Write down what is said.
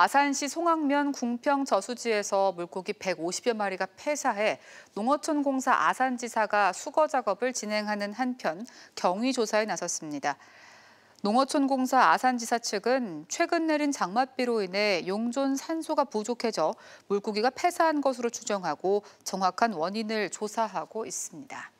아산시 송악면 궁평 저수지에서 물고기 150여 마리가 폐사해 농어촌 공사 아산지사가 수거 작업을 진행하는 한편 경위 조사에 나섰습니다. 농어촌공사 아산지사 측은 최근 내린 장맛비로 인해 용존 산소가 부족해져 물고기가 폐사한 것으로 추정하고 정확한 원인을 조사하고 있습니다.